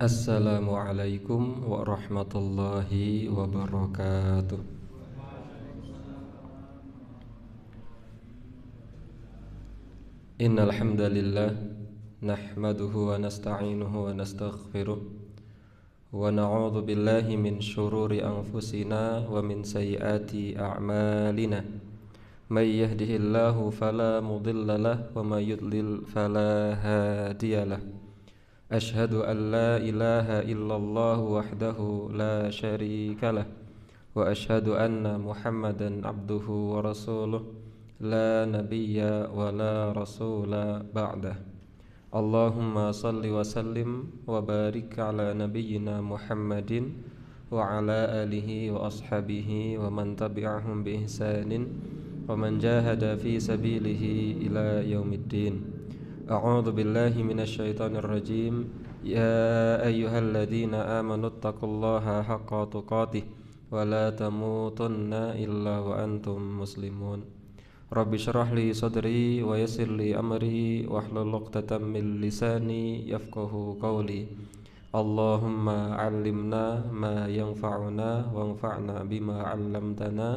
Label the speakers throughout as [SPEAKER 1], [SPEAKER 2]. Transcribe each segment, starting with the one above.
[SPEAKER 1] Assalamualaikum warahmatullahi wabarakatuh. Innal hamdalillah nahmaduhu wa nasta'inuhu wa nastaghfiruh wa na'udzu billahi min shururi anfusina wa min sayyiati a'malina. May yahdihillahu fala wa may yudlil hadiyalah. أشهد أن لا إله إلا الله وحده لا شريك له وأشهد أن محمدا عبده ورسوله لا نبي ولا رسول بعده اللهم صل وسلم وبارك على نبينا محمد وعلى آله وأصحابه ومن تبعهم بإحسان ومن جاهد في سبيله إلى يوم الدين أعوذ بالله من الشيطان الرجيم يا أيها الذين آمنوا اتقوا الله حق تقاته ولا تموتن إلا وأنتم مسلمون رب اشرح لي صدري ويسر لي أمري واحلل عقدة من لساني يفقه قولي اللهم علمنا ما ينفعنا وانفعنا بما علمتنا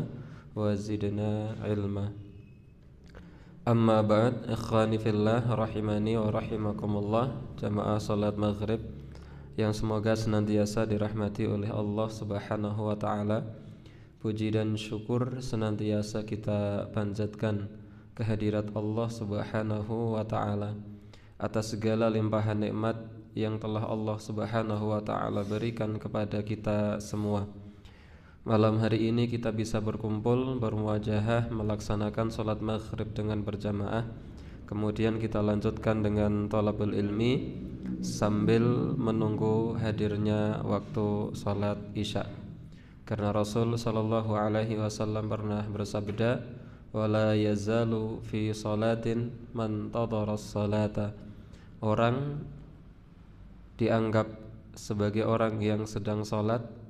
[SPEAKER 1] وزدنا علما Amma ba'd ikhwani fillah rahimani wa rahimakumullah jamaah salat maghrib yang semoga senantiasa dirahmati oleh Allah Subhanahu wa taala. Puji dan syukur senantiasa kita panjatkan kehadirat Allah Subhanahu wa taala atas segala limpahan nikmat yang telah Allah Subhanahu wa taala berikan kepada kita semua. Malam hari ini kita bisa berkumpul bermuajahah melaksanakan sholat maghrib dengan berjamaah Kemudian kita lanjutkan dengan tolabul ilmi Sambil menunggu hadirnya waktu sholat isya Karena Rasul Shallallahu Alaihi Wasallam pernah bersabda Wala yazalu fi sholatin man salata Orang dianggap sebagai orang yang sedang sholat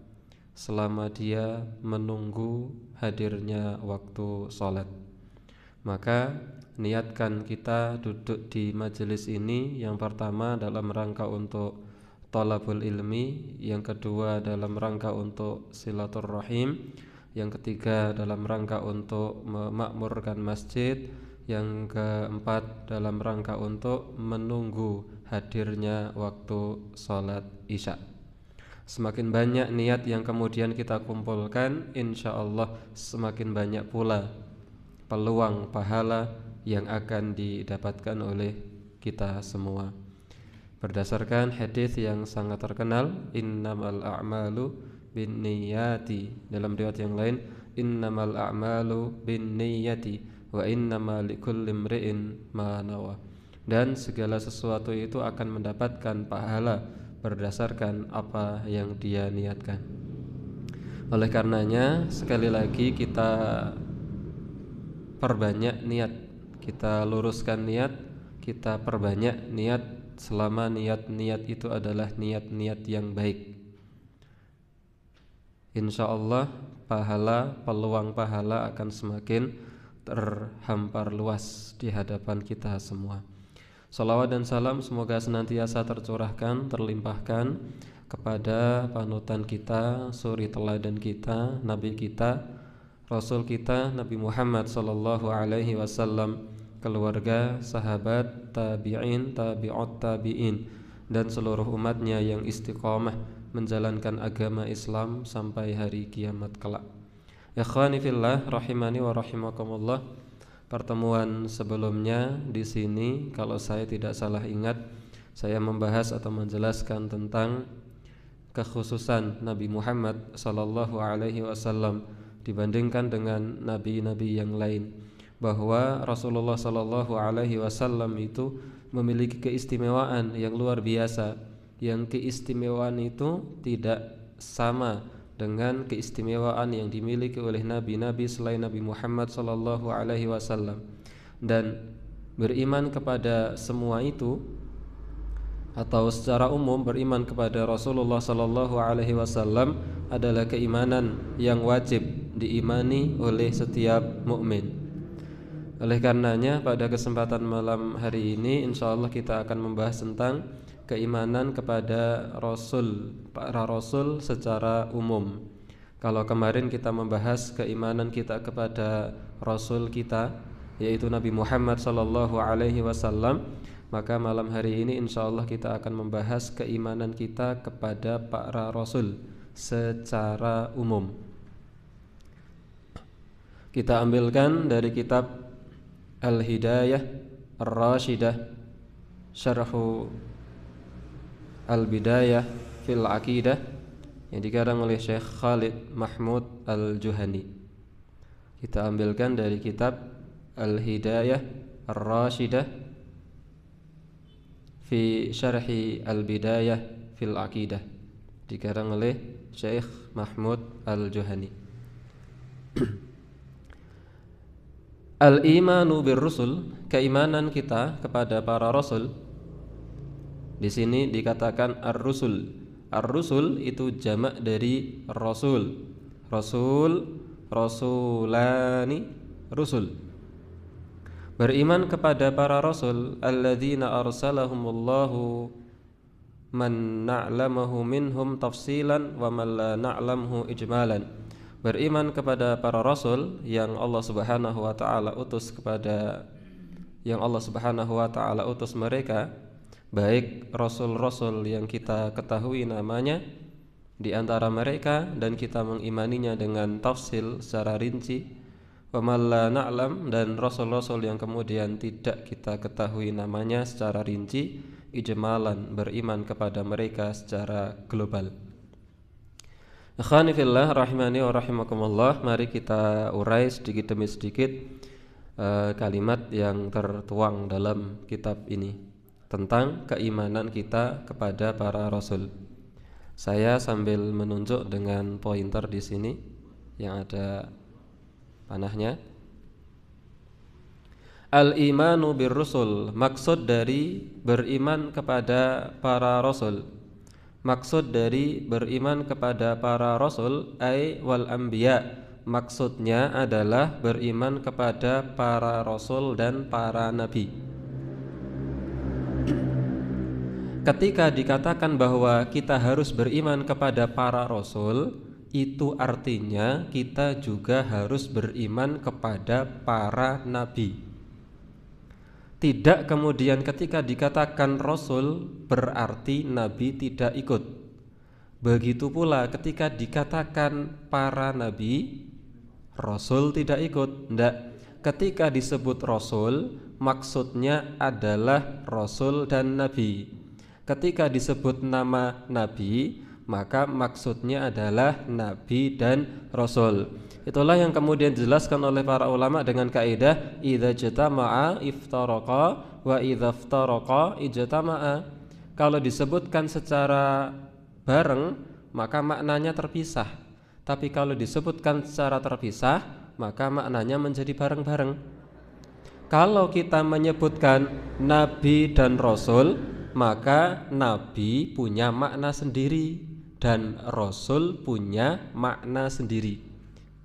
[SPEAKER 1] selama dia menunggu hadirnya waktu sholat. Maka niatkan kita duduk di majelis ini yang pertama dalam rangka untuk tolabul ilmi, yang kedua dalam rangka untuk silaturrahim, yang ketiga dalam rangka untuk memakmurkan masjid, yang keempat dalam rangka untuk menunggu hadirnya waktu sholat isya' Semakin banyak niat yang kemudian kita kumpulkan, insya Allah semakin banyak pula peluang pahala yang akan didapatkan oleh kita semua. Berdasarkan hadis yang sangat terkenal, innamal a'malu bin niyati. Dalam riwayat yang lain, innamal a'malu bin niyati wa innama likulli imri'in ma Dan segala sesuatu itu akan mendapatkan pahala berdasarkan apa yang dia niatkan. Oleh karenanya, sekali lagi kita perbanyak niat, kita luruskan niat, kita perbanyak niat selama niat-niat itu adalah niat-niat yang baik. Insya Allah, pahala, peluang pahala akan semakin terhampar luas di hadapan kita semua. Salawat dan salam semoga senantiasa tercurahkan, terlimpahkan kepada panutan kita, suri teladan kita, nabi kita, rasul kita Nabi Muhammad sallallahu alaihi wasallam, keluarga, sahabat, tabi'in, tabi'ut tabi'in dan seluruh umatnya yang istiqomah menjalankan agama Islam sampai hari kiamat kelak. Ikhwani fillah rahimani wa rahimakumullah pertemuan sebelumnya di sini kalau saya tidak salah ingat saya membahas atau menjelaskan tentang kekhususan Nabi Muhammad sallallahu alaihi wasallam dibandingkan dengan nabi-nabi yang lain bahwa Rasulullah sallallahu alaihi wasallam itu memiliki keistimewaan yang luar biasa yang keistimewaan itu tidak sama dengan keistimewaan yang dimiliki oleh nabi-nabi selain Nabi Muhammad sallallahu alaihi wasallam dan beriman kepada semua itu atau secara umum beriman kepada Rasulullah sallallahu alaihi wasallam adalah keimanan yang wajib diimani oleh setiap mukmin. Oleh karenanya pada kesempatan malam hari ini insyaallah kita akan membahas tentang keimanan kepada Rasul, para Rasul secara umum. Kalau kemarin kita membahas keimanan kita kepada Rasul kita, yaitu Nabi Muhammad Sallallahu Alaihi Wasallam, maka malam hari ini insya Allah kita akan membahas keimanan kita kepada para Rasul secara umum. Kita ambilkan dari kitab Al-Hidayah ar rasyidah Syarhu Al-Bidayah fil Aqidah yang dikarang oleh Syekh Khalid Mahmud Al-Juhani. Kita ambilkan dari kitab Al-Hidayah ar rasyidah fi Syarhi Al-Bidayah fil Aqidah dikarang oleh Syekh Mahmud Al-Juhani. Al-imanu bir keimanan kita kepada para rasul di sini dikatakan ar-rusul. Ar-rusul itu jamak dari rasul. Rasul, rasulani, rusul. Beriman kepada para rasul alladzina arsalahumullahu man na'lamahu minhum tafsilan wa man la na'lamhu ijmalan. Beriman kepada para rasul yang Allah Subhanahu wa taala utus kepada yang Allah Subhanahu wa taala utus mereka baik rasul-rasul yang kita ketahui namanya di antara mereka dan kita mengimaninya dengan tafsil secara rinci Wamalla na'lam dan rasul-rasul yang kemudian tidak kita ketahui namanya secara rinci ijmalan beriman kepada mereka secara global. Khanifillah rahimani wa rahimakumullah Mari kita urai sedikit demi sedikit eh, kalimat yang tertuang dalam kitab ini tentang keimanan kita kepada para rasul. Saya sambil menunjuk dengan pointer di sini yang ada panahnya. Al-imanu birrusul Maksud dari beriman kepada para rasul Maksud dari beriman kepada para rasul Ay wal anbiya Maksudnya adalah beriman kepada para rasul dan para nabi ketika dikatakan bahwa kita harus beriman kepada para rasul, itu artinya kita juga harus beriman kepada para nabi. Tidak kemudian ketika dikatakan rasul berarti nabi tidak ikut. Begitu pula ketika dikatakan para nabi, rasul tidak ikut. ndak Ketika disebut rasul, maksudnya adalah rasul dan nabi Ketika disebut nama nabi, maka maksudnya adalah nabi dan rasul. Itulah yang kemudian dijelaskan oleh para ulama dengan kaidah idza jatama'a iftaraqa wa idza iftaraqa ijtama'a. Kalau disebutkan secara bareng, maka maknanya terpisah. Tapi kalau disebutkan secara terpisah, maka maknanya menjadi bareng-bareng. Kalau kita menyebutkan nabi dan rasul, maka nabi punya makna sendiri dan rasul punya makna sendiri.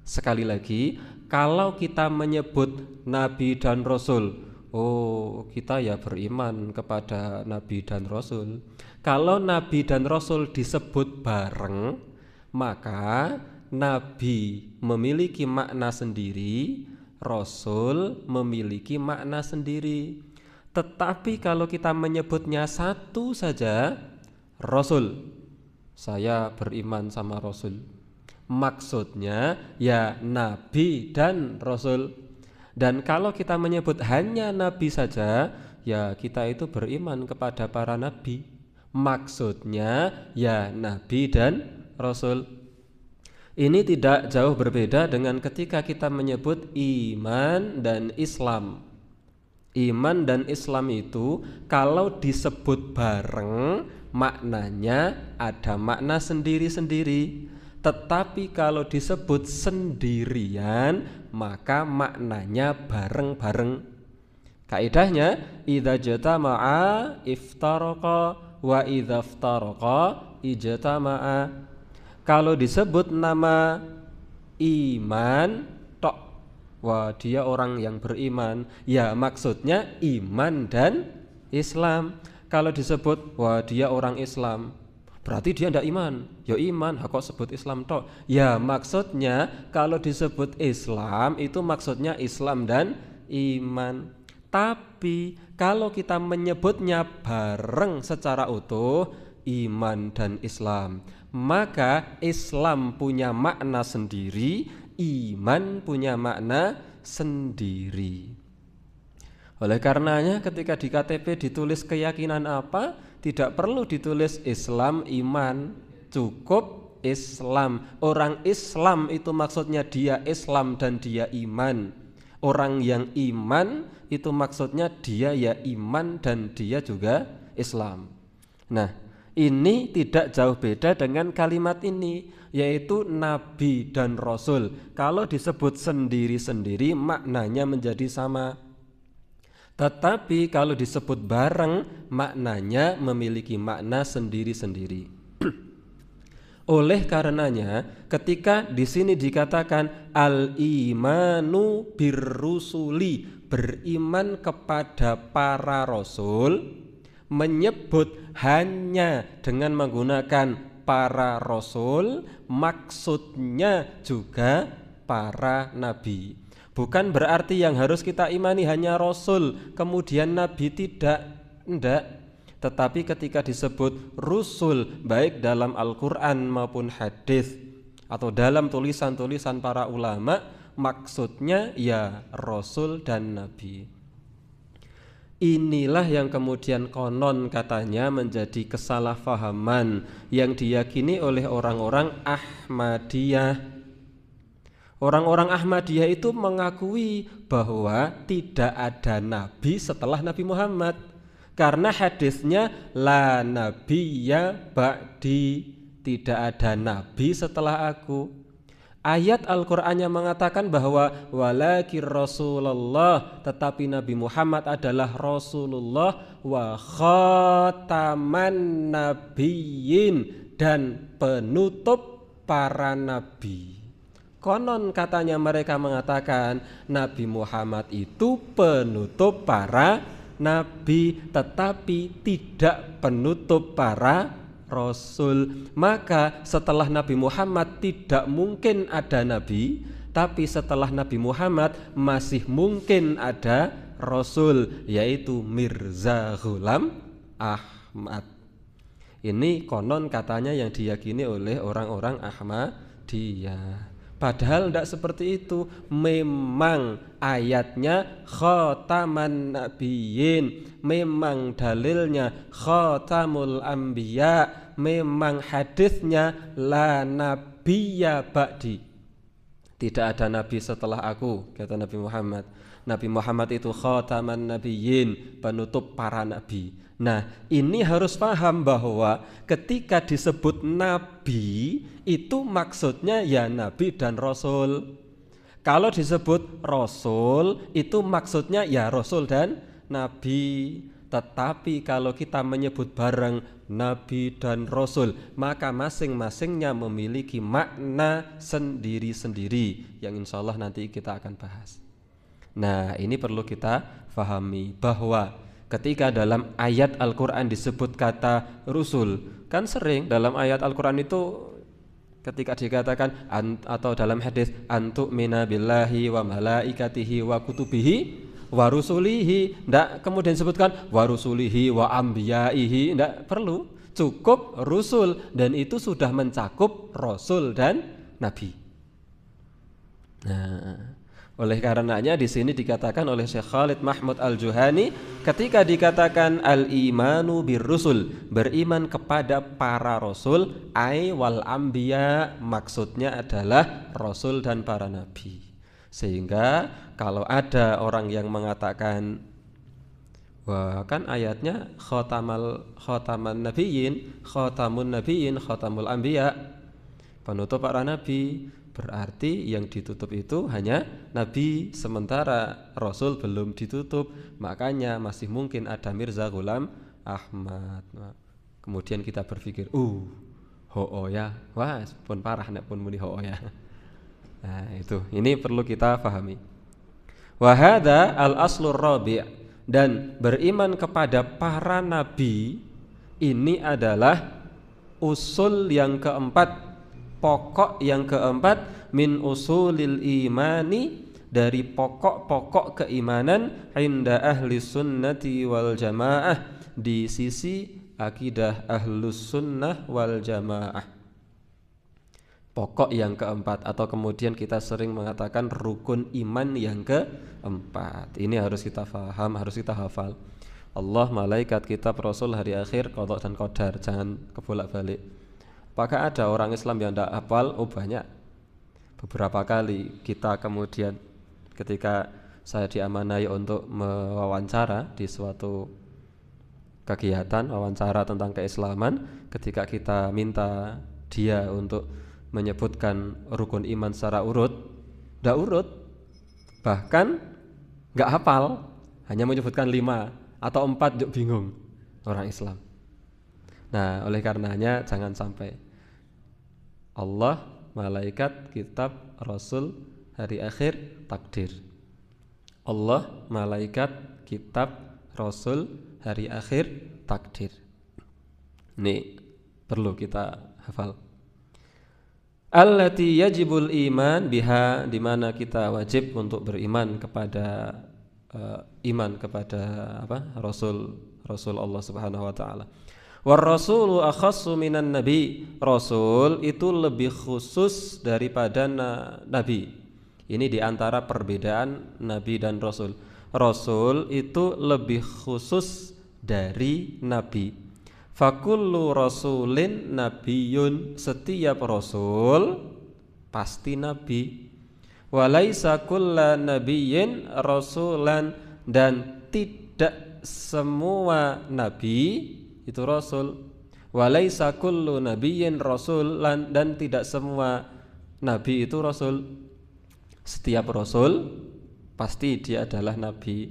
[SPEAKER 1] Sekali lagi, kalau kita menyebut nabi dan rasul, oh kita ya beriman kepada nabi dan rasul. Kalau nabi dan rasul disebut bareng, maka nabi memiliki makna sendiri, rasul memiliki makna sendiri. Tetapi kalau kita menyebutnya satu saja, Rasul. Saya beriman sama Rasul. Maksudnya ya Nabi dan Rasul. Dan kalau kita menyebut hanya Nabi saja, ya kita itu beriman kepada para Nabi. Maksudnya ya Nabi dan Rasul. Ini tidak jauh berbeda dengan ketika kita menyebut iman dan Islam iman dan Islam itu kalau disebut bareng maknanya ada makna sendiri-sendiri tetapi kalau disebut sendirian maka maknanya bareng-bareng kaidahnya ida jatama'a iftaraka wa idza iftaraka ijatama'a kalau disebut nama iman Wah, dia orang yang beriman. Ya, maksudnya iman dan Islam. Kalau disebut, wah dia orang Islam, berarti dia tidak iman. Ya iman, kok sebut Islam toh. Ya maksudnya kalau disebut Islam itu maksudnya Islam dan iman. Tapi kalau kita menyebutnya bareng secara utuh iman dan Islam, maka Islam punya makna sendiri, iman punya makna sendiri. Oleh karenanya ketika di KTP ditulis keyakinan apa, tidak perlu ditulis Islam iman, cukup Islam. Orang Islam itu maksudnya dia Islam dan dia iman. Orang yang iman itu maksudnya dia ya iman dan dia juga Islam. Nah, ini tidak jauh beda dengan kalimat ini yaitu nabi dan rasul kalau disebut sendiri-sendiri maknanya menjadi sama tetapi kalau disebut bareng maknanya memiliki makna sendiri-sendiri oleh karenanya ketika di sini dikatakan al imanu birrusuli beriman kepada para rasul menyebut hanya dengan menggunakan para rasul maksudnya juga para nabi. Bukan berarti yang harus kita imani hanya rasul, kemudian nabi tidak, tidak Tetapi ketika disebut rusul baik dalam Al-Qur'an maupun hadis atau dalam tulisan-tulisan para ulama, maksudnya ya rasul dan nabi. Inilah yang kemudian konon katanya menjadi kesalahpahaman yang diyakini oleh orang-orang Ahmadiyah. Orang-orang Ahmadiyah itu mengakui bahwa tidak ada nabi setelah Nabi Muhammad karena hadisnya la nabiyya ba'di tidak ada nabi setelah aku. Ayat Al-Qur'annya mengatakan bahwa walakin Rasulullah, tetapi Nabi Muhammad adalah Rasulullah wa khataman nabiyyin dan penutup para nabi. Konon katanya mereka mengatakan Nabi Muhammad itu penutup para nabi tetapi tidak penutup para rasul. Maka setelah Nabi Muhammad tidak mungkin ada nabi, tapi setelah Nabi Muhammad masih mungkin ada rasul yaitu Mirza Ghulam Ahmad. Ini konon katanya yang diyakini oleh orang-orang Ahmadiyah. Padahal tidak seperti itu. Memang ayatnya khotaman nabiyin, memang dalilnya khotamul anbiya, memang hadisnya la nabiyya ba'di. Tidak ada nabi setelah aku, kata Nabi Muhammad. Nabi Muhammad itu khotaman nabiyin, penutup para nabi Nah, ini harus paham bahwa ketika disebut nabi itu maksudnya ya nabi dan rasul. Kalau disebut rasul itu maksudnya ya rasul dan nabi. Tetapi kalau kita menyebut bareng nabi dan rasul, maka masing-masingnya memiliki makna sendiri-sendiri yang insya Allah nanti kita akan bahas. Nah, ini perlu kita fahami bahwa ketika dalam ayat Al-Quran disebut kata rusul kan sering dalam ayat Al-Quran itu ketika dikatakan atau dalam hadis antuk mina billahi wa malaikatihi wa kutubihi wa rusulihi ndak kemudian sebutkan wa rusulihi wa ambiyaihi ndak perlu cukup rusul dan itu sudah mencakup rasul dan nabi nah oleh karenanya di sini dikatakan oleh Syekh Khalid Mahmud Al-Juhani ketika dikatakan al-imanu birrusul, beriman kepada para rasul ai wal anbiya maksudnya adalah rasul dan para nabi. Sehingga kalau ada orang yang mengatakan Wah, kan ayatnya khotamal khotaman nabiyyin, khotamun nabiyyin, khotamul anbiya. Penutup para nabi. Berarti yang ditutup itu hanya Nabi sementara Rasul belum ditutup Makanya masih mungkin ada Mirza Ghulam Ahmad nah, Kemudian kita berpikir Uh ho -oh ya Wah pun parah nek pun muni ho -oh ya Nah itu ini perlu kita pahami Wahada al aslur rabi' Dan beriman kepada para nabi Ini adalah usul yang keempat pokok yang keempat min usulil imani dari pokok-pokok keimanan inda ahli sunnati wal jamaah di sisi akidah ahlus sunnah wal jamaah pokok yang keempat atau kemudian kita sering mengatakan rukun iman yang keempat ini harus kita faham harus kita hafal Allah malaikat kita rasul hari akhir kodok dan kodar jangan kebolak balik Apakah ada orang Islam yang tidak hafal? Oh banyak. Beberapa kali kita kemudian ketika saya diamanai untuk mewawancara di suatu kegiatan wawancara tentang keislaman ketika kita minta dia untuk menyebutkan rukun iman secara urut tidak urut bahkan nggak hafal hanya menyebutkan lima atau empat bingung orang Islam nah oleh karenanya jangan sampai Allah, malaikat, kitab, rasul, hari akhir, takdir. Allah, malaikat, kitab, rasul, hari akhir, takdir. Ini perlu kita hafal. Allati yajibul iman biha di mana kita wajib untuk beriman kepada uh, iman kepada apa? Rasul Rasul Allah Subhanahu wa taala. War rasulu akhassu minan nabi. Rasul itu lebih khusus daripada na nabi. Ini diantara perbedaan nabi dan rasul. Rasul itu lebih khusus dari nabi. Fakullu rasulin nabiyun. Setiap rasul pasti nabi. Walaisa kulla nabiyin rasulan dan tidak semua nabi itu rasul walaisa kullu nabiyyin rasul dan tidak semua nabi itu rasul setiap rasul pasti dia adalah nabi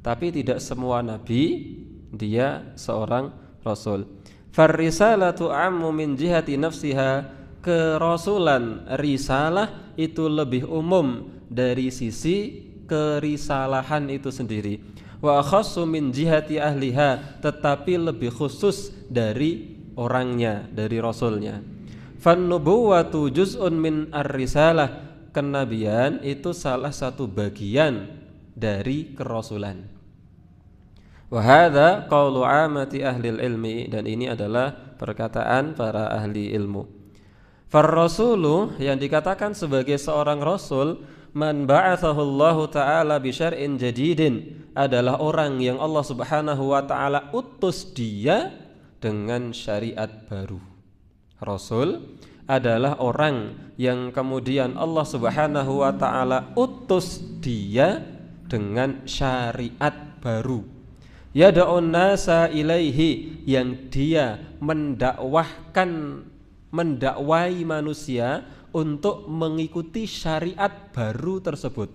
[SPEAKER 1] tapi tidak semua nabi dia seorang rasul farrisalatu ammu min jihati nafsiha kerasulan risalah itu lebih umum dari sisi kerisalahan itu sendiri wa khassu min jihati ahliha tetapi lebih khusus dari orangnya dari rasulnya fan nubuwatu juz'un min ar-risalah kenabian itu salah satu bagian dari kerasulan wa hadza qawlu amati ahli ilmi dan ini adalah perkataan para ahli ilmu Far rasulu yang dikatakan sebagai seorang rasul man ba'athahu Allah taala bi jadidin adalah orang yang Allah Subhanahu wa taala utus dia dengan syariat baru. Rasul adalah orang yang kemudian Allah Subhanahu wa taala utus dia dengan syariat baru. Yad'un nasa ilaihi yang dia mendakwahkan mendakwai manusia untuk mengikuti syariat baru tersebut.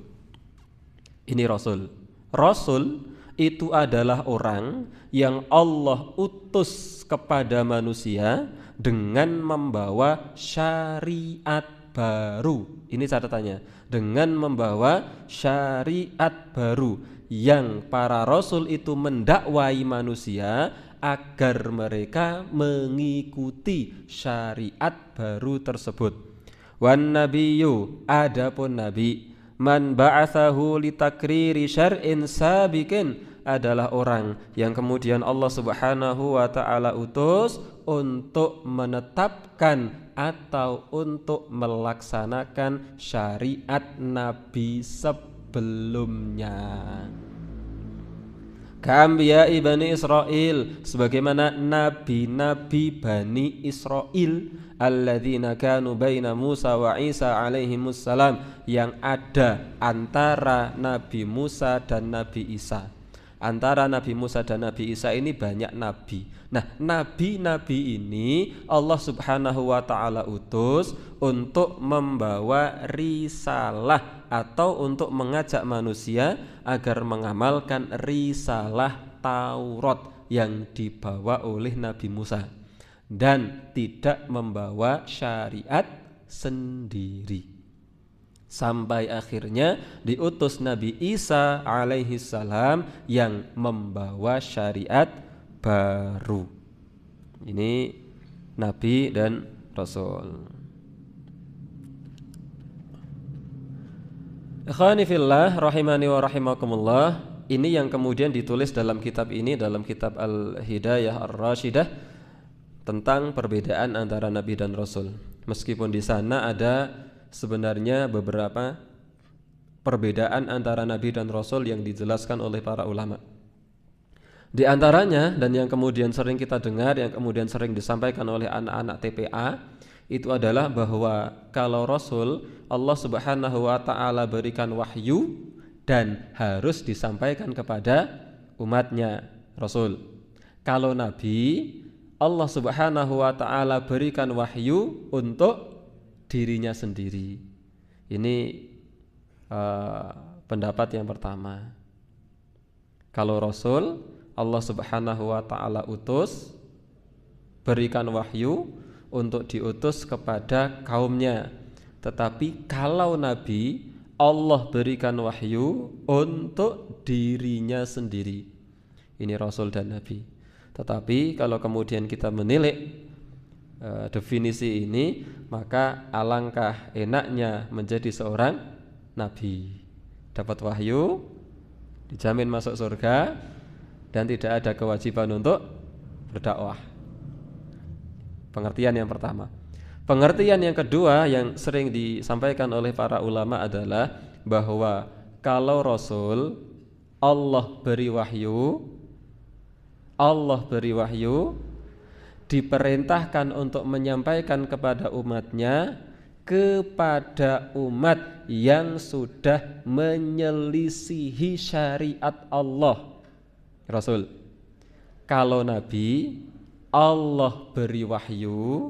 [SPEAKER 1] Ini Rasul. Rasul itu adalah orang yang Allah utus kepada manusia dengan membawa syariat baru. Ini catatannya. Dengan membawa syariat baru yang para rasul itu mendakwai manusia agar mereka mengikuti syariat baru tersebut. Wan nabiyyu adapun nabi man ba'athahu litakriri syar'in sabikin adalah orang yang kemudian Allah Subhanahu wa taala utus untuk menetapkan atau untuk melaksanakan syariat nabi sebelumnya. Kambia ya ibani Israel sebagaimana nabi-nabi Bani Israel alladzina kanu baina Musa wa Isa alaihi salam yang ada antara Nabi Musa dan Nabi Isa antara Nabi Musa dan Nabi Isa ini banyak nabi. Nah, nabi-nabi ini Allah Subhanahu wa taala utus untuk membawa risalah atau untuk mengajak manusia agar mengamalkan risalah Taurat yang dibawa oleh Nabi Musa dan tidak membawa syariat sendiri sampai akhirnya diutus Nabi Isa alaihi salam yang membawa syariat baru. Ini nabi dan rasul. Akhani fillah rahimani wa rahimakumullah. Ini yang kemudian ditulis dalam kitab ini dalam kitab Al-Hidayah Ar-Rasyidah tentang perbedaan antara nabi dan rasul. Meskipun di sana ada sebenarnya beberapa perbedaan antara nabi dan rasul yang dijelaskan oleh para ulama. Di antaranya dan yang kemudian sering kita dengar, yang kemudian sering disampaikan oleh anak-anak TPA itu adalah bahwa kalau rasul Allah Subhanahu wa taala berikan wahyu dan harus disampaikan kepada umatnya rasul. Kalau nabi Allah Subhanahu wa taala berikan wahyu untuk dirinya sendiri. Ini uh, pendapat yang pertama. Kalau Rasul Allah Subhanahu wa taala utus berikan wahyu untuk diutus kepada kaumnya. Tetapi kalau nabi Allah berikan wahyu untuk dirinya sendiri. Ini rasul dan nabi. Tetapi kalau kemudian kita menilik Eh, definisi ini, maka alangkah enaknya menjadi seorang nabi. Dapat wahyu, dijamin masuk surga dan tidak ada kewajiban untuk berdakwah. Pengertian yang pertama. Pengertian yang kedua yang sering disampaikan oleh para ulama adalah bahwa kalau Rasul Allah beri wahyu, Allah beri wahyu, diperintahkan untuk menyampaikan kepada umatnya kepada umat yang sudah menyelisihi syariat Allah. Rasul. Kalau nabi Allah beri wahyu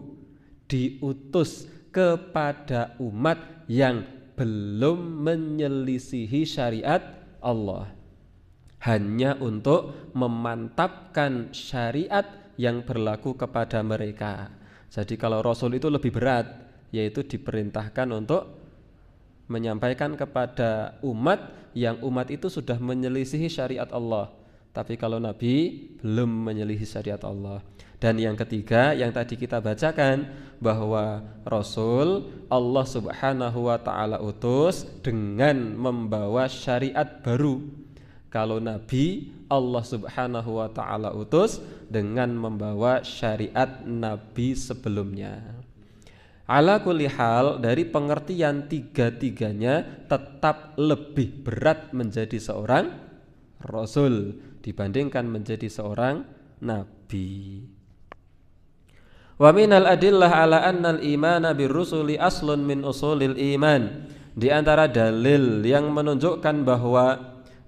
[SPEAKER 1] diutus kepada umat yang belum menyelisihi syariat Allah. Hanya untuk memantapkan syariat yang berlaku kepada mereka. Jadi kalau Rasul itu lebih berat, yaitu diperintahkan untuk menyampaikan kepada umat yang umat itu sudah menyelisihi syariat Allah. Tapi kalau Nabi belum menyelisihi syariat Allah. Dan yang ketiga yang tadi kita bacakan bahwa Rasul Allah Subhanahu wa taala utus dengan membawa syariat baru kalau nabi Allah Subhanahu wa taala utus dengan membawa syariat nabi sebelumnya. Ala kulihal dari pengertian tiga-tiganya tetap lebih berat menjadi seorang rasul dibandingkan menjadi seorang nabi. Wa minal adillah ala annal nabi rusuli aslun min usulil iman. Di antara dalil yang menunjukkan bahwa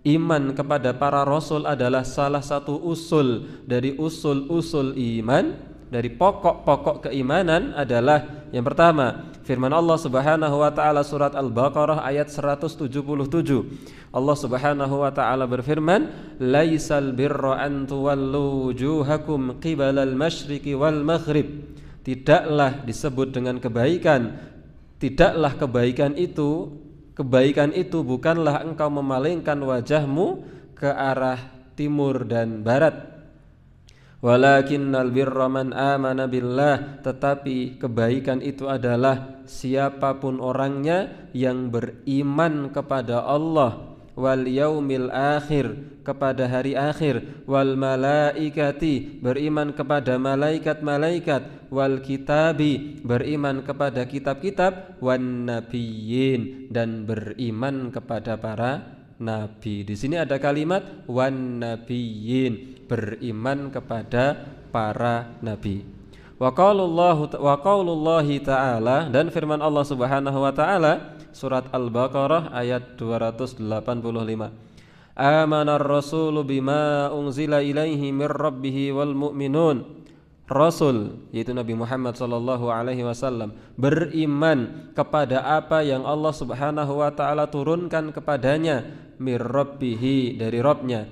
[SPEAKER 1] Iman kepada para rasul adalah salah satu usul dari usul-usul iman dari pokok-pokok keimanan adalah yang pertama firman Allah Subhanahu wa taala surat Al-Baqarah ayat 177. Allah Subhanahu wa taala berfirman, "Laisal birra an tuwallu wujuhakum qibalal masyriqi wal maghrib." Tidaklah disebut dengan kebaikan, tidaklah kebaikan itu kebaikan itu bukanlah engkau memalingkan wajahmu ke arah timur dan barat Walakinnal birra man amana billah Tetapi kebaikan itu adalah Siapapun orangnya yang beriman kepada Allah wal yaumil akhir kepada hari akhir wal malaikati beriman kepada malaikat-malaikat wal kitabi beriman kepada kitab-kitab wan nabiyyin dan beriman kepada para nabi. Di sini ada kalimat wan nabiyyin beriman kepada para nabi. Wa qaulullah wa ta'ala dan firman Allah Subhanahu wa taala surat Al-Baqarah ayat 285. Amanar rasulu bima unzila ilaihi mir rabbih wal mu'minun. Rasul yaitu Nabi Muhammad sallallahu alaihi wasallam beriman kepada apa yang Allah Subhanahu wa taala turunkan kepadanya mir rabbih dari Robnya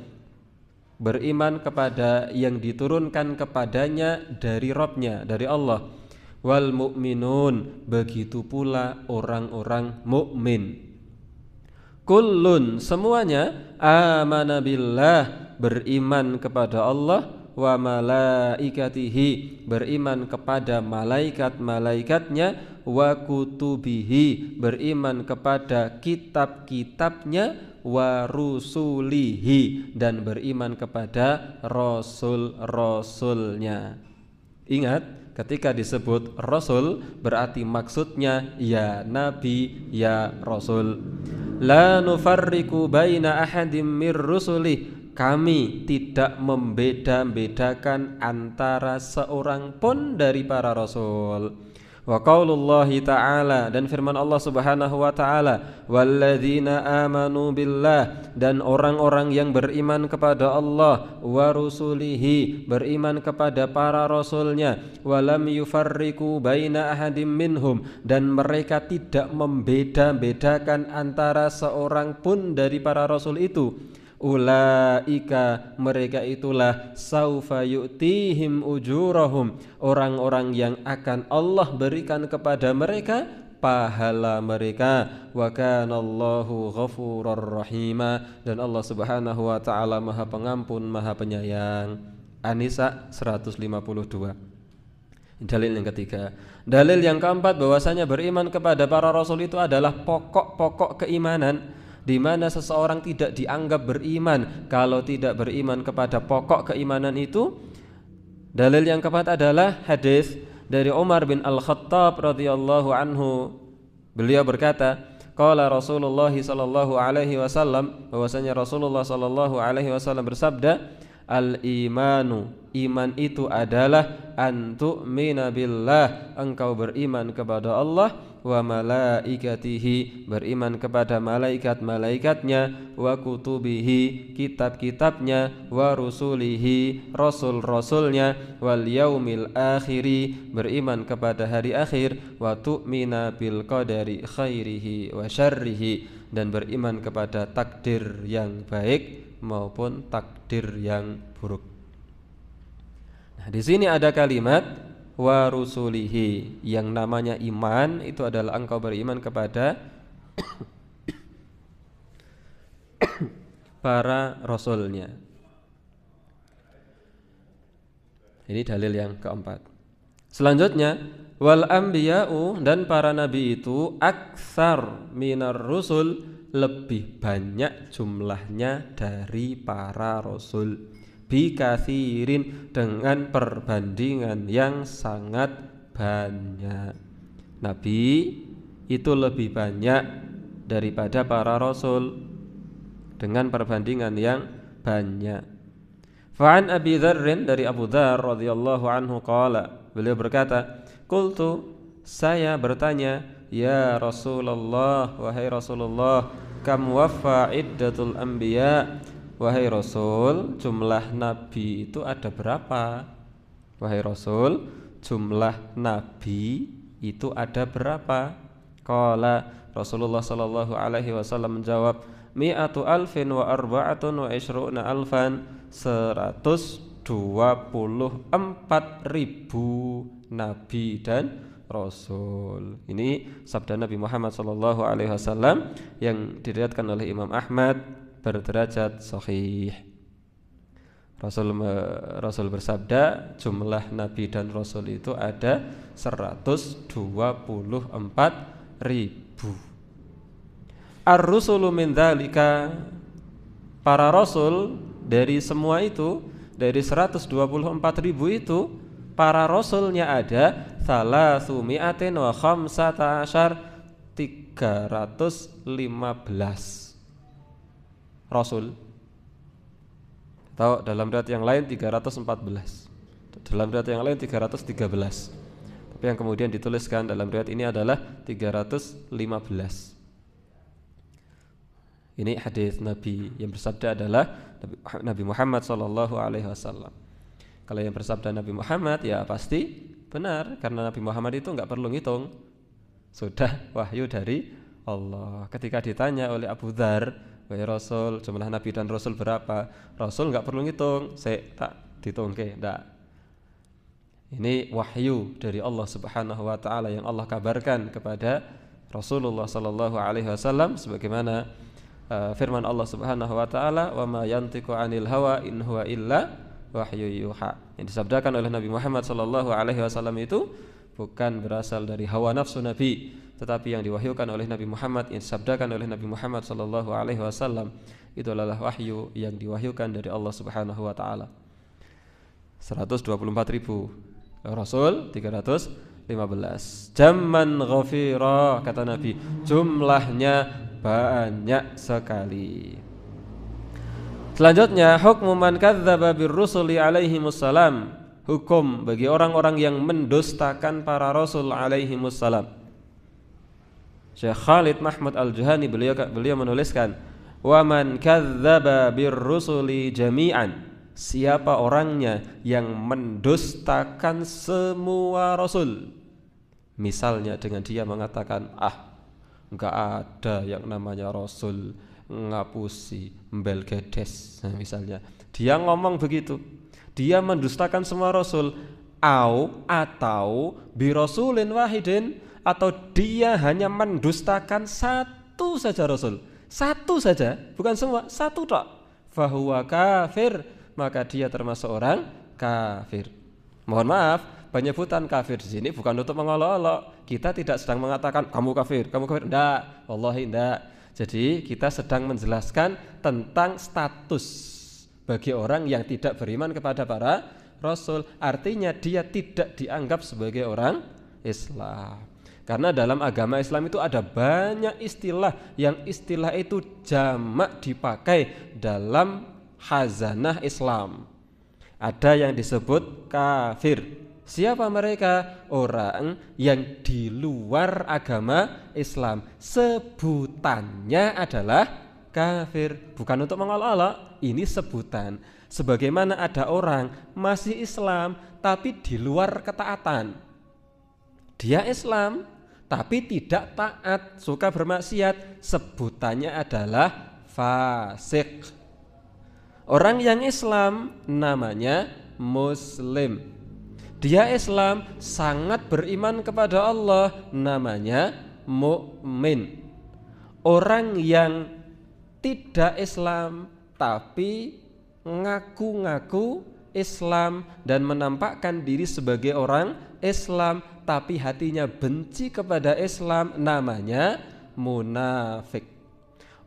[SPEAKER 1] beriman kepada yang diturunkan kepadanya dari Robnya dari Allah wal mu'minun begitu pula orang-orang mukmin kullun semuanya amana billah beriman kepada Allah wa malaikatihi beriman kepada malaikat-malaikatnya wa kutubihi beriman kepada kitab-kitabnya wa rusulihi dan beriman kepada rasul-rasulnya ingat Ketika disebut Rasul berarti maksudnya ya Nabi ya Rasul. La nufarriku baina ahadim mir rusuli. Kami tidak membeda-bedakan antara seorang pun dari para rasul. Wa qaulullahi ta'ala dan firman Allah Subhanahu wa ta'ala walladzina amanu billah dan orang-orang yang beriman kepada Allah wa rusulihi beriman kepada para rasulnya walam yufarriku baina ahadim minhum dan mereka tidak membeda-bedakan antara seorang pun dari para rasul itu ulaika mereka itulah saufa yu'tihim ujurahum orang-orang yang akan Allah berikan kepada mereka pahala mereka wa kanallahu ghafurur rahima dan Allah Subhanahu wa taala Maha Pengampun Maha Penyayang Anisa 152 Dalil yang ketiga Dalil yang keempat bahwasanya beriman kepada para rasul itu adalah pokok-pokok keimanan di mana seseorang tidak dianggap beriman kalau tidak beriman kepada pokok keimanan itu. Dalil yang keempat adalah hadis dari Umar bin Al-Khattab radhiyallahu anhu. Beliau berkata, Qala Rasulullah sallallahu alaihi wasallam bahwasanya Rasulullah sallallahu alaihi wasallam bersabda, Al imanu iman itu adalah antu mina billah engkau beriman kepada Allah wa malaikatihi beriman kepada malaikat-malaikatnya wa kutubihi kitab-kitabnya wa rusulihi rasul-rasulnya wal yaumil akhiri beriman kepada hari akhir wa tu'mina bil qadari khairihi wa syarrihi dan beriman kepada takdir yang baik maupun takdir yang buruk. Nah, di sini ada kalimat wa rusulihi yang namanya iman itu adalah engkau beriman kepada para rasulnya ini dalil yang keempat selanjutnya wal anbiya'u dan para nabi itu aksar minar rusul lebih banyak jumlahnya dari para rasul bikathirin dengan perbandingan yang sangat banyak. Nabi itu lebih banyak daripada para rasul dengan perbandingan yang banyak. Fa'an Abi Dharrin dari Abu Dhar radhiyallahu anhu qala, beliau berkata, Kultu saya bertanya, ya Rasulullah, wahai Rasulullah, kam waffa iddatul anbiya Wahai Rasul, jumlah nabi itu ada berapa? Wahai Rasul, jumlah nabi itu ada berapa? Kala Rasulullah Sallallahu Alaihi Wasallam menjawab, mi'atu alfin wa arba'atun wa isru'na alfan seratus dua puluh empat ribu nabi dan rasul. Ini sabda Nabi Muhammad Shallallahu Alaihi Wasallam yang diriatkan oleh Imam Ahmad, berderajat sahih. Rasul eh, Rasul bersabda, jumlah nabi dan rasul itu ada 124 ribu. Ar-rusulu min dhalika para rasul dari semua itu dari 124 ribu itu para rasulnya ada thalathumi'atin wa khamsata asyar 315 Rasul atau dalam riwayat yang lain 314 dalam riwayat yang lain 313 tapi yang kemudian dituliskan dalam riwayat ini adalah 315 ini hadis Nabi yang bersabda adalah Nabi Muhammad Shallallahu Alaihi Wasallam kalau yang bersabda Nabi Muhammad ya pasti benar karena Nabi Muhammad itu nggak perlu ngitung sudah wahyu dari Allah ketika ditanya oleh Abu Dhar Wahai Rasul, jumlah Nabi dan Rasul berapa? Rasul nggak perlu ngitung, saya tak ditungke, enggak. Ini wahyu dari Allah Subhanahu wa taala yang Allah kabarkan kepada Rasulullah sallallahu alaihi wasallam sebagaimana uh, firman Allah Subhanahu wa taala, "Wa ma yantiqu 'anil hawa in huwa illa wahyu yuha." Yang disabdakan oleh Nabi Muhammad sallallahu alaihi wasallam itu bukan berasal dari hawa nafsu Nabi, tetapi yang diwahyukan oleh Nabi Muhammad yang disabdakan oleh Nabi Muhammad Shallallahu Alaihi Wasallam itu adalah wahyu yang diwahyukan dari Allah Subhanahu Wa Taala 124.000 Rasul 315 Jaman ghafira kata Nabi jumlahnya banyak sekali Selanjutnya hukum man kadzdzaba birrusuli alaihi hukum bagi orang-orang yang mendustakan para rasul alaihi musallam Syekh Khalid Mahmud Al-Juhani beliau beliau menuliskan wa man kadzdzaba birrusuli jami'an siapa orangnya yang mendustakan semua rasul misalnya dengan dia mengatakan ah nggak ada yang namanya rasul ngapusi mbelgedes nah, misalnya dia ngomong begitu dia mendustakan semua rasul au atau bi rasulin wahidin atau dia hanya mendustakan satu saja Rasul satu saja bukan semua satu tok bahwa kafir maka dia termasuk orang kafir mohon maaf penyebutan kafir di sini bukan untuk mengolok-olok kita tidak sedang mengatakan kamu kafir kamu kafir tidak Allah tidak jadi kita sedang menjelaskan tentang status bagi orang yang tidak beriman kepada para rasul artinya dia tidak dianggap sebagai orang Islam karena dalam agama Islam itu ada banyak istilah yang istilah itu jamak dipakai dalam hazanah Islam. Ada yang disebut kafir. Siapa mereka? Orang yang di luar agama Islam. Sebutannya adalah kafir, bukan untuk mengolok-olok. Ini sebutan. Sebagaimana ada orang masih Islam tapi di luar ketaatan. Dia Islam tapi tidak taat, suka bermaksiat, sebutannya adalah fasik. Orang yang Islam namanya muslim. Dia Islam sangat beriman kepada Allah namanya mukmin. Orang yang tidak Islam tapi ngaku-ngaku Islam dan menampakkan diri sebagai orang Islam tapi hatinya benci kepada Islam namanya munafik.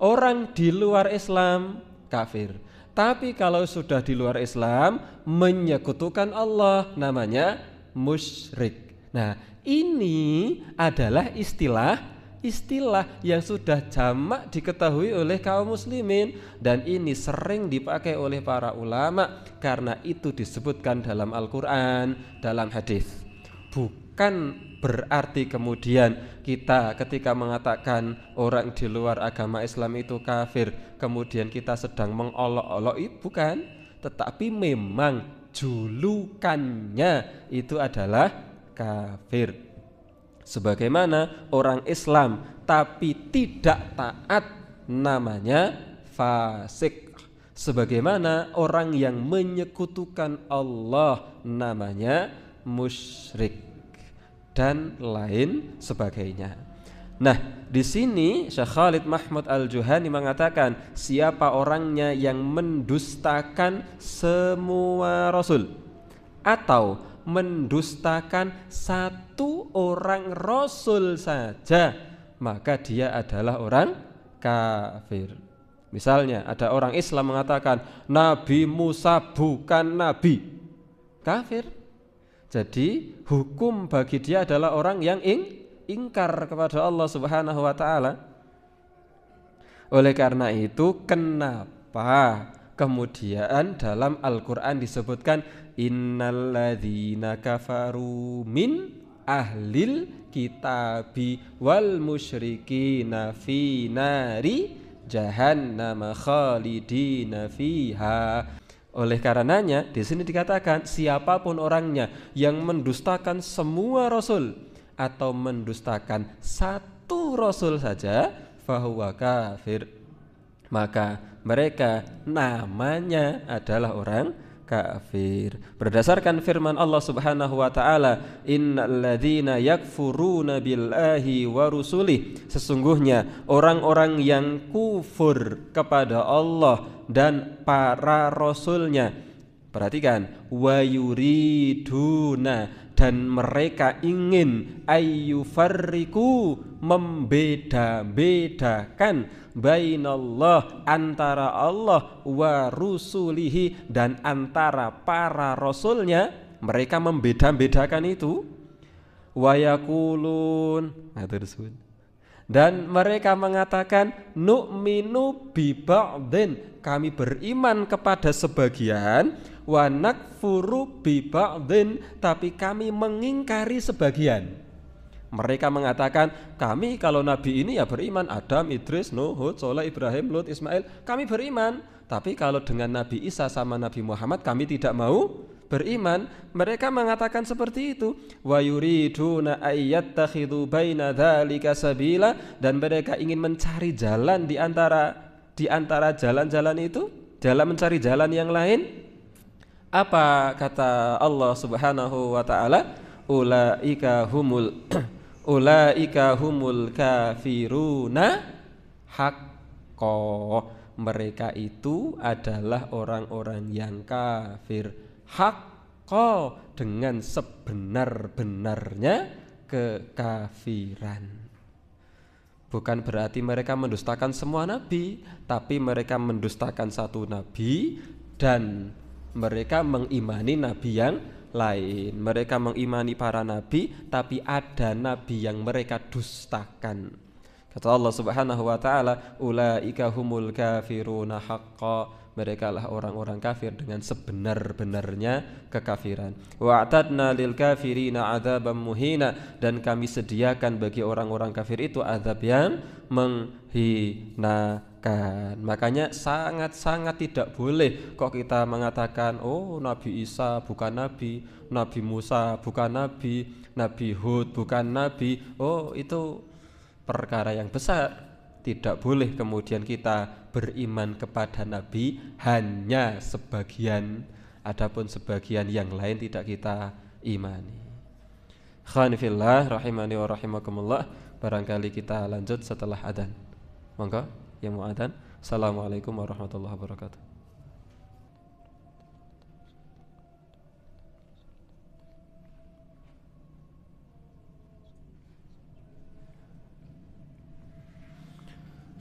[SPEAKER 1] Orang di luar Islam kafir. Tapi kalau sudah di luar Islam menyekutukan Allah namanya musyrik. Nah, ini adalah istilah istilah yang sudah jamak diketahui oleh kaum muslimin dan ini sering dipakai oleh para ulama karena itu disebutkan dalam Al-Qur'an, dalam hadis. Bukan kan berarti kemudian kita ketika mengatakan orang di luar agama Islam itu kafir, kemudian kita sedang mengolok-olok itu kan tetapi memang julukannya itu adalah kafir. Sebagaimana orang Islam tapi tidak taat namanya fasik. Sebagaimana orang yang menyekutukan Allah namanya musyrik dan lain sebagainya. Nah, di sini Syekh Khalid Mahmud Al-Juhani mengatakan, siapa orangnya yang mendustakan semua rasul atau mendustakan satu orang rasul saja, maka dia adalah orang kafir. Misalnya ada orang Islam mengatakan Nabi Musa bukan nabi. Kafir. Jadi hukum bagi dia adalah orang yang ing, ingkar kepada Allah Subhanahu wa taala. Oleh karena itu kenapa kemudian dalam Al-Qur'an disebutkan innalladzina kafaru min ahlil kitabi wal musyrikina fi nari jahannam khalidina fiha oleh karenanya di sini dikatakan siapapun orangnya yang mendustakan semua rasul atau mendustakan satu rasul saja fahuwa kafir maka mereka namanya adalah orang kafir. Berdasarkan firman Allah Subhanahu wa taala, "Innalladzina yakfuruna billahi wa rusuli." Sesungguhnya orang-orang yang kufur kepada Allah dan para rasulnya. Perhatikan, wayuriduna dan mereka ingin ayyufarriku membeda-bedakan bainallah antara Allah wa rusulihi dan antara para rasulnya mereka membeda-bedakan itu wayakulun nah, dan mereka mengatakan nu'minu biba'din kami beriman kepada sebagian wa nakfuru biba'din tapi kami mengingkari sebagian. Mereka mengatakan kami kalau nabi ini ya beriman Adam, Idris, Nuh, Hud, Soleh, Ibrahim, Lut, Ismail kami beriman tapi kalau dengan Nabi Isa sama Nabi Muhammad kami tidak mau beriman, mereka mengatakan seperti itu. Wa yuriduna ayyattakhidhu baina dzalika sabila dan mereka ingin mencari jalan di antara di antara jalan-jalan itu, dalam mencari jalan yang lain. Apa kata Allah Subhanahu wa taala? Ulaika humul ulaika humul kafiruna haqqo mereka itu adalah orang-orang yang kafir hakko dengan sebenar-benarnya kekafiran. Bukan berarti mereka mendustakan semua nabi, tapi mereka mendustakan satu nabi dan mereka mengimani nabi yang lain. Mereka mengimani para nabi, tapi ada nabi yang mereka dustakan. Kata Allah Subhanahu wa taala, "Ulaika humul kafiruna haqqan." Mereka lah orang-orang kafir dengan sebenar-benarnya kekafiran. atadna lil kafirina adzaban muhina dan kami sediakan bagi orang-orang kafir itu azab yang menghinakan. Makanya sangat-sangat tidak boleh kok kita mengatakan oh Nabi Isa bukan nabi, Nabi Musa bukan nabi, Nabi Hud bukan nabi. Oh itu perkara yang besar tidak boleh kemudian kita beriman kepada Nabi hanya sebagian adapun sebagian yang lain tidak kita imani Khanifillah rahimani wa rahimakumullah barangkali kita lanjut setelah adan monggo yang mau adan Assalamualaikum warahmatullahi wabarakatuh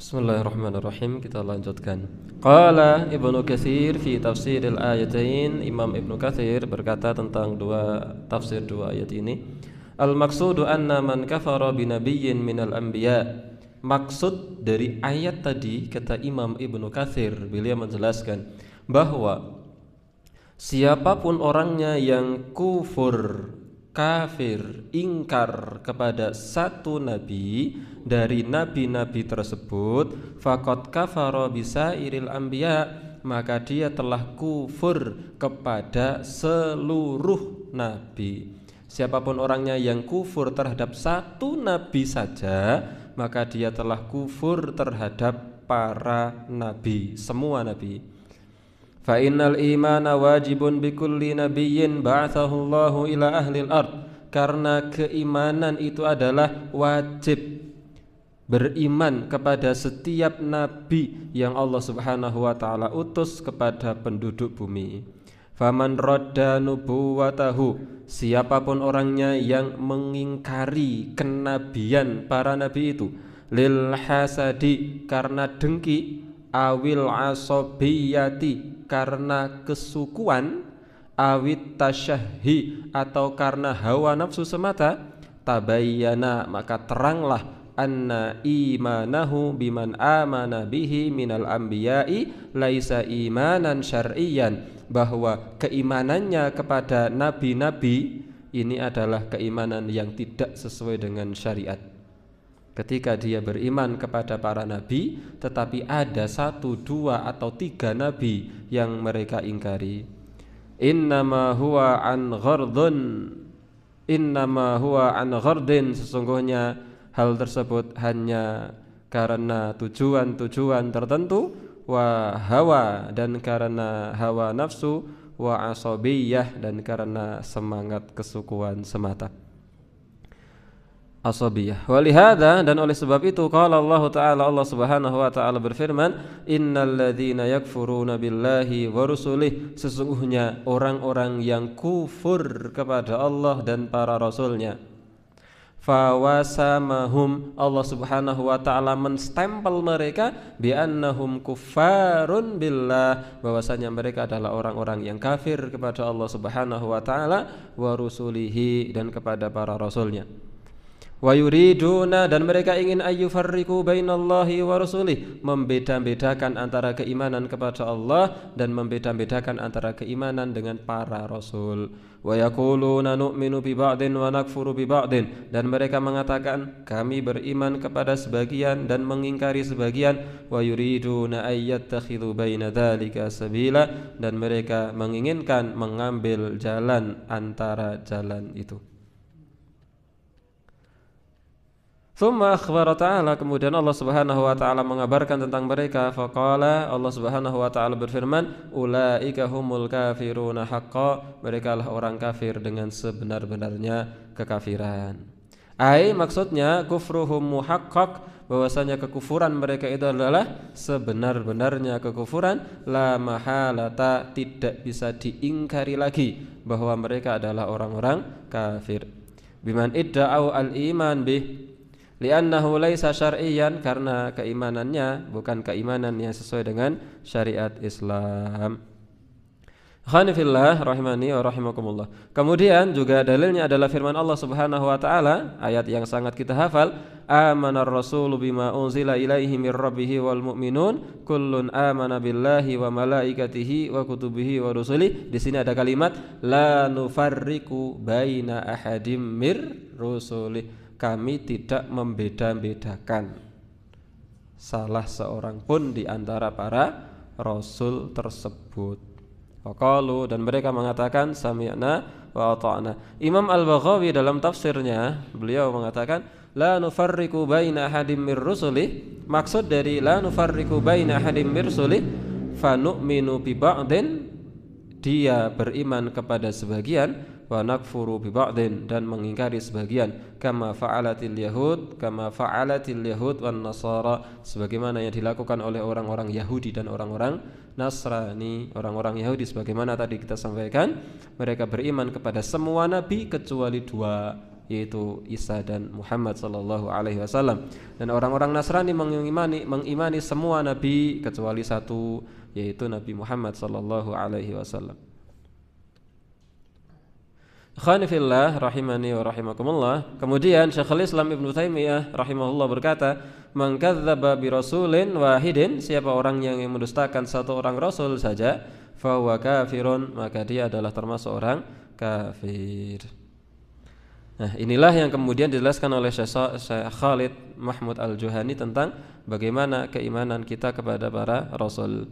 [SPEAKER 1] Bismillahirrahmanirrahim kita lanjutkan. Qala Ibnu Katsir fi tafsiril ayatain Imam Ibnu Katsir berkata tentang dua tafsir dua ayat ini. Al maqsudu anna man kafara bi nabiyyin minal anbiya. Maksud dari ayat tadi kata Imam Ibnu Katsir beliau menjelaskan bahwa siapapun orangnya yang kufur kafir ingkar kepada satu nabi dari nabi-nabi tersebut fakot kafaro bisa iril ambia, maka dia telah kufur kepada seluruh nabi siapapun orangnya yang kufur terhadap satu nabi saja maka dia telah kufur terhadap para nabi semua nabi فإن الإيمان واجب بكل نبي بعثه الله إلى أهل الأرض karena keimanan itu adalah wajib beriman kepada setiap nabi yang Allah Subhanahu wa taala utus kepada penduduk bumi. Faman radda nubuwatahu siapapun orangnya yang mengingkari kenabian para nabi itu lil hasadi karena dengki awil asobiyati karena kesukuan awit tasyahi atau karena hawa nafsu semata tabayyana maka teranglah anna imanahu biman amana bihi minal anbiya'i laisa imanan syar'iyan bahwa keimanannya kepada nabi-nabi ini adalah keimanan yang tidak sesuai dengan syariat ketika dia beriman kepada para nabi, tetapi ada satu, dua, atau tiga nabi yang mereka ingkari. Innama huwa an ghardun Innama huwa an ghardin Sesungguhnya hal tersebut hanya karena tujuan-tujuan tertentu Wa hawa dan karena hawa nafsu Wa asobiyah dan karena semangat kesukuan semata asabiyah. Walihada dan oleh sebab itu kalau Allah taala Allah Subhanahu wa taala berfirman, "Innalladzina yakfuruna billahi wa rusulih" sesungguhnya orang-orang yang kufur kepada Allah dan para rasulnya. Fawasamahum Allah Subhanahu wa taala menstempel mereka biannahum kufarun billah bahwasanya mereka adalah orang-orang yang kafir kepada Allah Subhanahu wa taala wa rusulihi dan kepada para rasulnya wa yuriduna dan mereka ingin ayyufarriqu bainallahi wa rasulih membeda-bedakan antara keimanan kepada Allah dan membeda-bedakan antara keimanan dengan para rasul wa yaquluna nu'minu bi ba'din wa nakfuru bi ba'din dan mereka mengatakan kami beriman kepada sebagian dan mengingkari sebagian wa yuriduna ayyattakhidhu baina dzalika sabila dan mereka menginginkan mengambil jalan antara jalan itu Thumma akhbara ta'ala kemudian Allah Subhanahu wa taala mengabarkan tentang mereka faqala Allah Subhanahu wa taala berfirman ulaika humul kafiruna haqqa mereka lah orang kafir dengan sebenar-benarnya kekafiran ai maksudnya kufruhum muhaqqaq bahwasanya kekufuran mereka itu adalah sebenar-benarnya kekufuran la mahalata tidak bisa diingkari lagi bahwa mereka adalah orang-orang kafir biman idda'au al-iman bih li'annahu laisa syar'iyan karena keimanannya bukan keimanan yang sesuai dengan syariat Islam. Khanifillah rahimani wa rahimakumullah. Kemudian juga dalilnya adalah firman Allah Subhanahu wa taala ayat yang sangat kita hafal, amanar rasulu bima unzila ilaihi mir rabbih wal mu'minun kullun amana billahi wa malaikatihi wa kutubihi wa rusuli. Di sini ada kalimat la nufarriku baina ahadim mir rusuli kami tidak membeda-bedakan salah seorang pun di antara para rasul tersebut. Waqalu dan mereka mengatakan sami'na wa ata'na. Imam Al-Baghawi dalam tafsirnya beliau mengatakan la nufarriqu baina hadim mir rusuli maksud dari la nufarriqu baina hadim mir rusuli fa nu'minu bi ba'din dia beriman kepada sebagian wa nakfuru bi ba'din dan mengingkari sebagian kama fa'alatil yahud kama fa'alatil yahud wan nasara sebagaimana yang dilakukan oleh orang-orang Yahudi dan orang-orang Nasrani orang-orang Yahudi sebagaimana tadi kita sampaikan mereka beriman kepada semua nabi kecuali dua yaitu Isa dan Muhammad sallallahu alaihi wasallam dan orang-orang Nasrani mengimani mengimani semua nabi kecuali satu yaitu Nabi Muhammad sallallahu alaihi wasallam Khanifillah rahimani wa rahimakumullah. Kemudian Syekhul Islam Ibn Taimiyah rahimahullah berkata, "Man kadzdzaba bi rasulin wahidin, siapa orang yang mendustakan satu orang rasul saja, fahuwa kafirun, maka dia adalah termasuk orang kafir." Nah, inilah yang kemudian dijelaskan oleh Syekh Khalid Mahmud Al-Juhani tentang bagaimana keimanan kita kepada para rasul.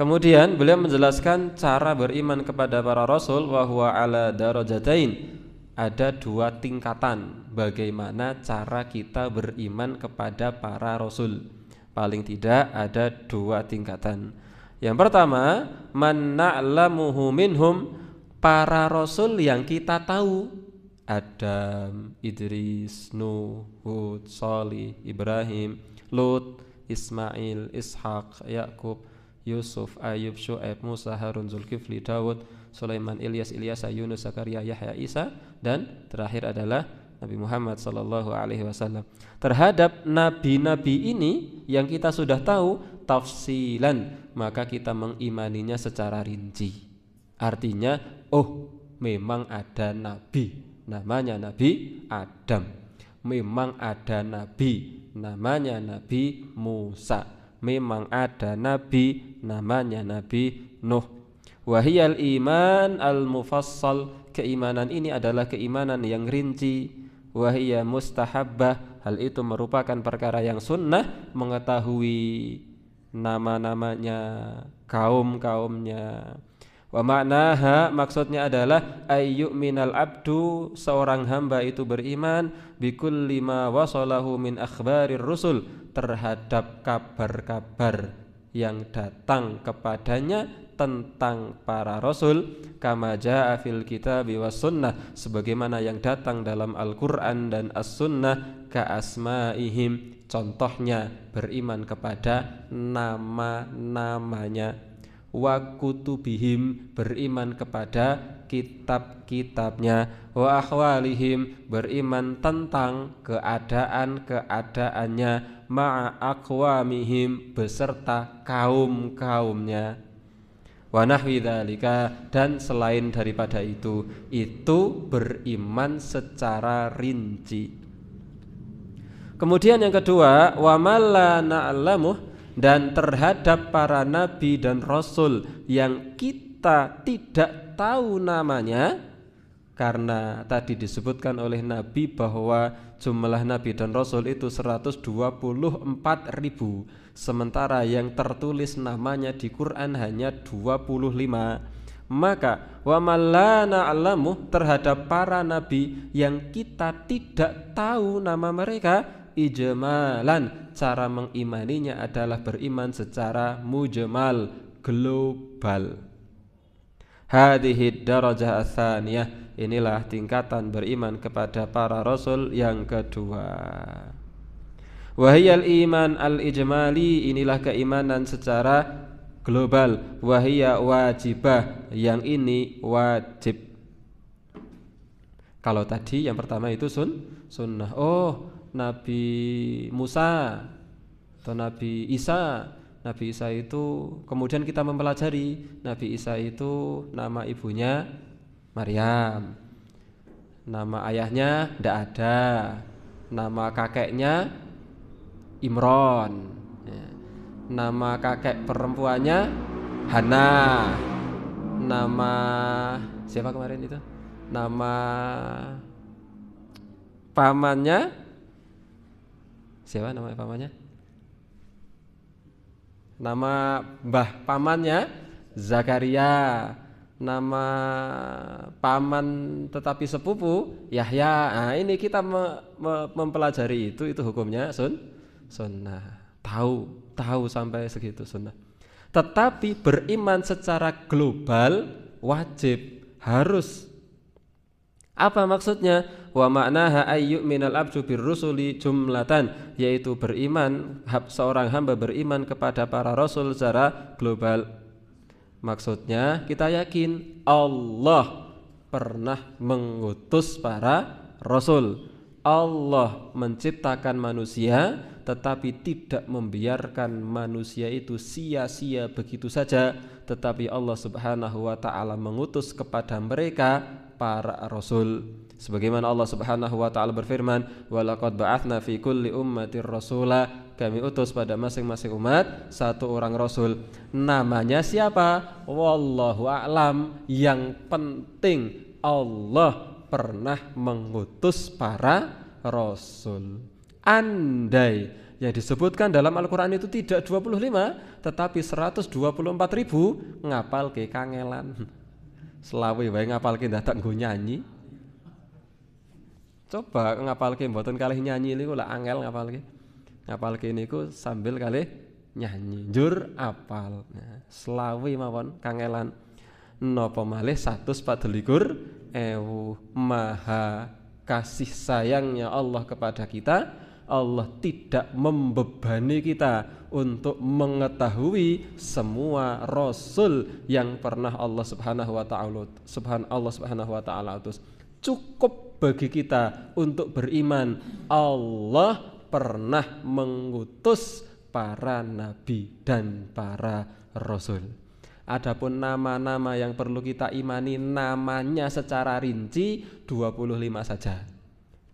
[SPEAKER 1] Kemudian beliau menjelaskan cara beriman kepada para rasul bahwa ala darajatain. Ada dua tingkatan bagaimana cara kita beriman kepada para rasul. Paling tidak ada dua tingkatan. Yang pertama, manna'lamuhu minhum para rasul yang kita tahu Adam, Idris, Nuh, Hud, Salih, Ibrahim, Lut, Ismail, Ishak, Yakub, Yusuf, Ayub, Shu'aib, Musa, Harun, Zulkifli, Dawud, Sulaiman, Ilyas, Ilyasa, Yunus, Zakaria, Yahya, Isa, dan terakhir adalah Nabi Muhammad Shallallahu Alaihi Wasallam. Terhadap nabi-nabi ini yang kita sudah tahu tafsilan, maka kita mengimaninya secara rinci. Artinya, oh memang ada nabi, namanya Nabi Adam. Memang ada nabi, namanya Nabi Musa memang ada nabi namanya Nabi Nuh. Wahiyal iman al mufassal keimanan ini adalah keimanan yang rinci. Wahiyya mustahabbah hal itu merupakan perkara yang sunnah mengetahui nama-namanya kaum kaumnya Wa maknaha maksudnya adalah ayyuk minal abdu seorang hamba itu beriman bikul lima wasolahu min akhbarir rusul terhadap kabar-kabar yang datang kepadanya tentang para rasul kama jaa fil kitab was sunnah sebagaimana yang datang dalam Al-Qur'an dan As-Sunnah ka asmaihim contohnya beriman kepada nama-namanya wa kutubihim beriman kepada kitab-kitabnya wa akhwalihim beriman tentang keadaan-keadaannya ma'a akwamihim beserta kaum-kaumnya wa nahwi dhalika dan selain daripada itu itu beriman secara rinci kemudian yang kedua wa malla na'lamuh dan terhadap para nabi dan rasul yang kita tidak tahu namanya karena tadi disebutkan oleh nabi bahwa jumlah nabi dan rasul itu 124 ribu sementara yang tertulis namanya di Quran hanya 25 maka wa malana alamu terhadap para nabi yang kita tidak tahu nama mereka ijmalan cara mengimaninya adalah beriman secara mujmal global hadihid darajah asaniyah inilah tingkatan beriman kepada para rasul yang kedua Wahiyal iman al-ijmali inilah keimanan secara global Wahiyya wajibah yang ini wajib Kalau tadi yang pertama itu sun sunnah Oh Nabi Musa atau Nabi Isa. Nabi Isa itu kemudian kita mempelajari Nabi Isa itu nama ibunya Maryam. Nama ayahnya tidak ada. Nama kakeknya Imron. Ya. Nama kakek perempuannya Hana. Nama siapa kemarin itu? Nama pamannya siapa nama pamannya nama mbah pamannya Zakaria nama paman tetapi sepupu Yahya nah, ini kita me, me, mempelajari itu itu hukumnya sun sunnah tahu tahu sampai segitu sunnah tetapi beriman secara global wajib harus apa maksudnya? Wa ma'naha ayyu minal abdu birrusuli jumlatan yaitu beriman seorang hamba beriman kepada para rasul secara global. Maksudnya kita yakin Allah pernah mengutus para rasul. Allah menciptakan manusia tetapi tidak membiarkan manusia itu sia-sia begitu saja tetapi Allah Subhanahu wa taala mengutus kepada mereka para rasul sebagaimana Allah Subhanahu wa taala berfirman walaqad ba'athna fi kulli ummatir rasula kami utus pada masing-masing umat satu orang rasul namanya siapa wallahu a'lam yang penting Allah pernah mengutus para rasul andai yang disebutkan dalam Al-Quran itu tidak 25 tetapi 124 ribu ngapal ke kangelan selawe wae ngapalke datang gue nyanyi. Coba ngapalke mboten kali nyanyi ini, lah angel ngapalke. ini gue sambil kali nyanyi. Jur apal. Nah, Selawi mawon kangelan. no Napa malih ligur ewu maha kasih sayangnya Allah kepada kita Allah tidak membebani kita untuk mengetahui semua rasul yang pernah Allah Subhanahu wa taala subhan Allah Subhanahu wa taala utus. Cukup bagi kita untuk beriman Allah pernah mengutus para nabi dan para rasul. Adapun nama-nama yang perlu kita imani namanya secara rinci 25 saja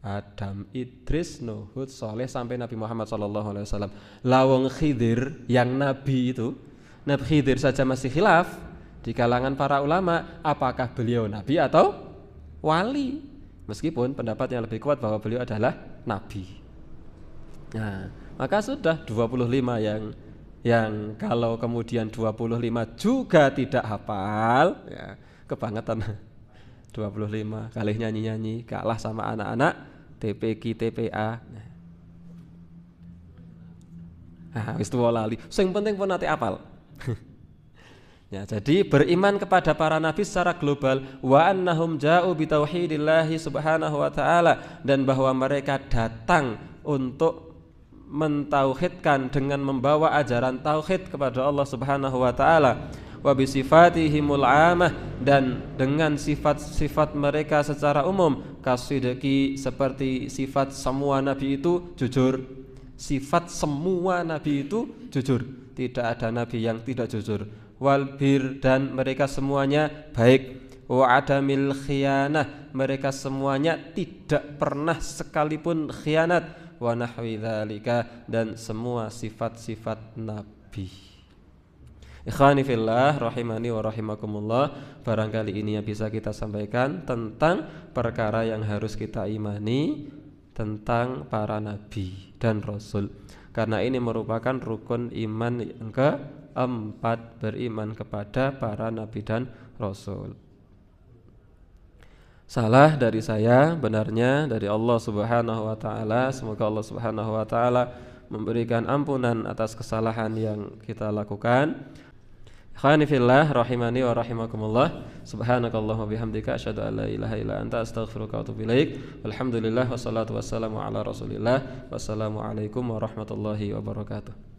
[SPEAKER 1] Adam, Idris, Nuh, Soleh sampai Nabi Muhammad Shallallahu Alaihi Wasallam. Lawang Khidir yang Nabi itu, Nabi Khidir saja masih khilaf di kalangan para ulama apakah beliau Nabi atau wali. Meskipun pendapat yang lebih kuat bahwa beliau adalah Nabi. Nah, maka sudah 25 yang yang kalau kemudian 25 juga tidak hafal ya kebangetan 25 kali nyanyi-nyanyi kalah sama anak-anak TPG, TPA. Ah, wis tuwa lali. Sing penting pun nanti apal. Ya, jadi beriman kepada para nabi secara global wa annahum ja'u bitauhidillahi subhanahu wa taala dan bahwa mereka datang untuk mentauhidkan dengan membawa ajaran tauhid kepada Allah Subhanahu wa taala wabisifatihimul amah dan dengan sifat-sifat mereka secara umum kasidaki seperti sifat semua nabi itu jujur sifat semua nabi itu jujur tidak ada nabi yang tidak jujur walbir dan mereka semuanya baik wa adamil khianah mereka semuanya tidak pernah sekalipun khianat wa nahwi dan semua sifat-sifat nabi Ikhwani fillah rahimani wa rahimakumullah. Barangkali ini yang bisa kita sampaikan tentang perkara yang harus kita imani tentang para nabi dan rasul. Karena ini merupakan rukun iman yang keempat beriman kepada para nabi dan rasul. Salah dari saya, benarnya dari Allah Subhanahu wa taala. Semoga Allah Subhanahu wa taala memberikan ampunan atas kesalahan yang kita lakukan Ikhwani fillah rahimani wa rahimakumullah. Subhanakallahumma bihamdika asyhadu an la ilaha illa anta astaghfiruka wa atubu ilaik. Alhamdulillah wassalatu wassalamu ala Rasulillah. Wassalamu alaikum warahmatullahi wabarakatuh.